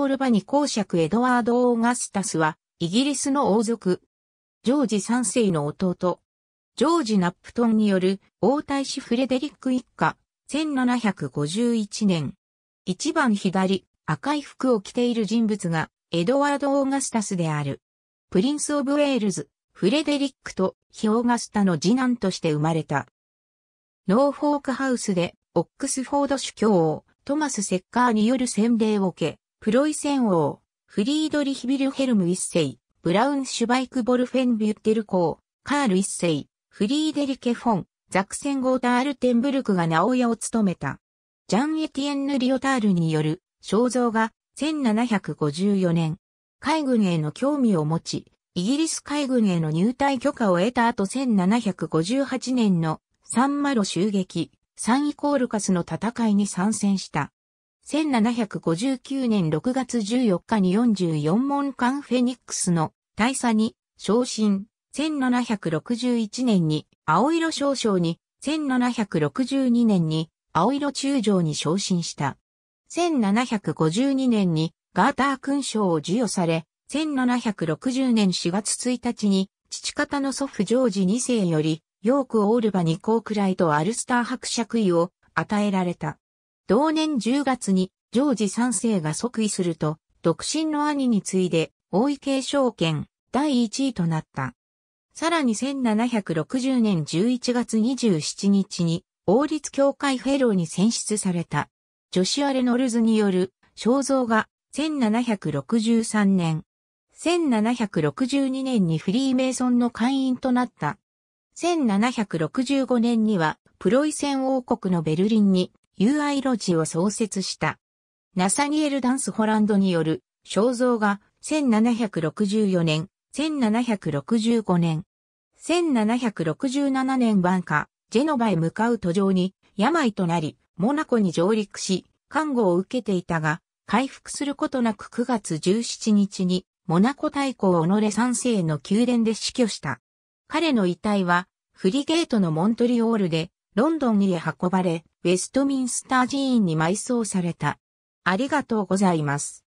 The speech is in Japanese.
ポルバに公爵エドワード・オーガスタスは、イギリスの王族。ジョージ3世の弟。ジョージ・ナップトンによる王太子フレデリック一家、1751年。一番左、赤い服を着ている人物が、エドワード・オーガスタスである。プリンス・オブ・ウェールズ、フレデリックとヒオーガスタの次男として生まれた。ノーフォークハウスで、オックスフォード主教王、トマス・セッカーによる洗礼を受け、プロイセン王、フリードリヒビルヘルム一世、ブラウンシュバイクボルフェンビュッテル公、カール一世、フリーデリケフォン、ザクセンゴータールテンブルクが名親を務めた。ジャン・エティエンヌ・リオタールによる肖像が1754年、海軍への興味を持ち、イギリス海軍への入隊許可を得た後1758年のサンマロ襲撃、サンイコールカスの戦いに参戦した。1759年6月14日に44門間フェニックスの大佐に昇進、1761年に青色少将に、1762年に青色中将に昇進した。1752年にガーター勲章を授与され、1760年4月1日に父方の祖父ジョージ2世より、ヨーク・オールバにコークライとアルスター伯爵位を与えられた。同年10月にジョージ3世が即位すると、独身の兄に次いで、王位継承権第1位となった。さらに1760年11月27日に、王立協会フェローに選出された、ジョシュア・レノルズによる肖像が1763年、1762年にフリーメイソンの会員となった。1765年には、プロイセン王国のベルリンに UI ロジを創設した。ナサニエル・ダンス・ホランドによる肖像が1764年、1765年、1767年晩夏、ジェノバへ向かう途上に病となり、モナコに上陸し、看護を受けていたが、回復することなく9月17日に、モナコ大公己三世の宮殿で死去した。彼の遺体は、フリゲートのモントリオールで、ロンドンへ運ばれ、ウェストミンスター寺院に埋葬された。ありがとうございます。